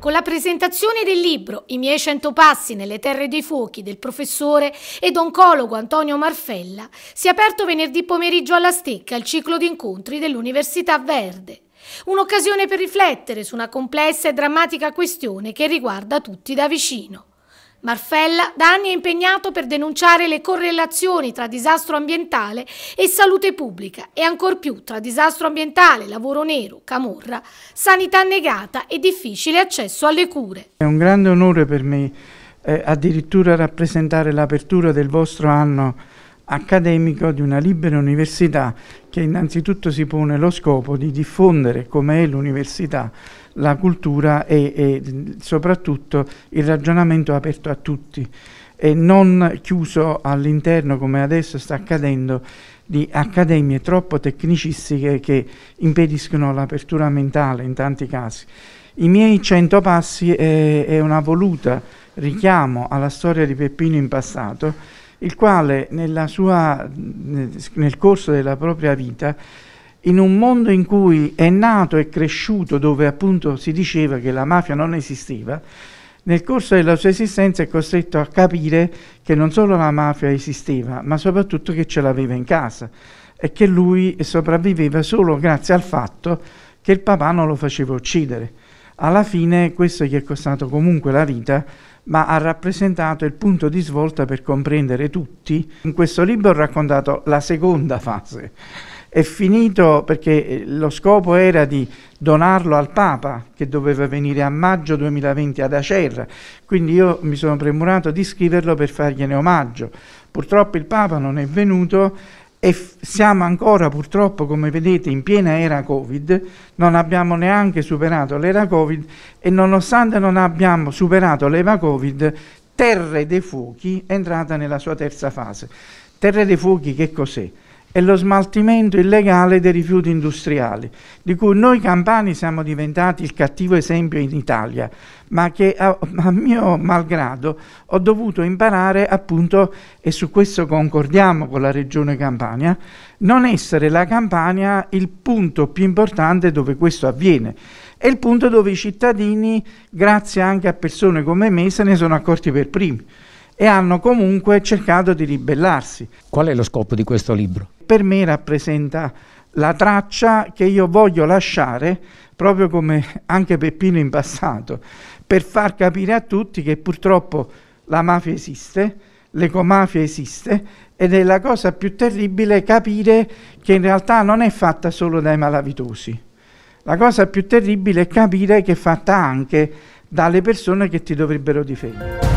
Con la presentazione del libro I miei cento passi nelle terre dei fuochi del professore ed oncologo Antonio Marfella si è aperto venerdì pomeriggio alla Stecca il ciclo di incontri dell'Università Verde. Un'occasione per riflettere su una complessa e drammatica questione che riguarda tutti da vicino. Marfella da anni è impegnato per denunciare le correlazioni tra disastro ambientale e salute pubblica e ancor più tra disastro ambientale, lavoro nero, camorra, sanità negata e difficile accesso alle cure. È un grande onore per me eh, addirittura rappresentare l'apertura del vostro anno accademico di una libera università che innanzitutto si pone lo scopo di diffondere come è l'università la cultura e, e, soprattutto il ragionamento aperto a tutti e non chiuso all'interno come adesso sta accadendo di accademie troppo tecnicistiche che impediscono l'apertura mentale in tanti casi. I miei cento passi è, è una voluta richiamo alla storia di Peppino in passato il quale sua, nel corso della propria vita, in un mondo in cui è nato e cresciuto, dove appunto si diceva che la mafia non esisteva, nel corso della sua esistenza è costretto a capire che non solo la mafia esisteva, ma soprattutto che ce l'aveva in casa e che lui sopravviveva solo grazie al fatto che il papà non lo faceva uccidere alla fine questo gli è costato comunque la vita, ma ha rappresentato il punto di svolta per comprendere tutti. In questo libro ho raccontato la seconda fase. È finito perché eh, lo scopo era di donarlo al Papa, che doveva venire a maggio 2020 ad Acerra, quindi io mi sono premurato di scriverlo per fargliene omaggio. Purtroppo il Papa non è venuto e siamo ancora purtroppo, come vedete, in piena era Covid, non abbiamo neanche superato l'era Covid e nonostante non abbiamo superato l'era Covid, Terre dei Fuochi è entrata nella sua terza fase. Terre dei Fuochi che cos'è? è lo smaltimento illegale dei rifiuti industriali, di cui noi campani siamo diventati il cattivo esempio in Italia, ma che a, a mio malgrado ho dovuto imparare appunto, e su questo concordiamo con la regione Campania, non essere la Campania il punto più importante dove questo avviene. È il punto dove i cittadini, grazie anche a persone come me, se ne sono accorti per primi e hanno comunque cercato di ribellarsi. Qual è lo scopo di questo libro? Per me rappresenta la traccia che io voglio lasciare, proprio come anche Peppino in passato, per far capire a tutti che purtroppo la mafia esiste, l'ecomafia esiste ed è la cosa più terribile capire che in realtà non è fatta solo dai malavitosi. La cosa più terribile è capire che è fatta anche dalle persone che ti dovrebbero difendere.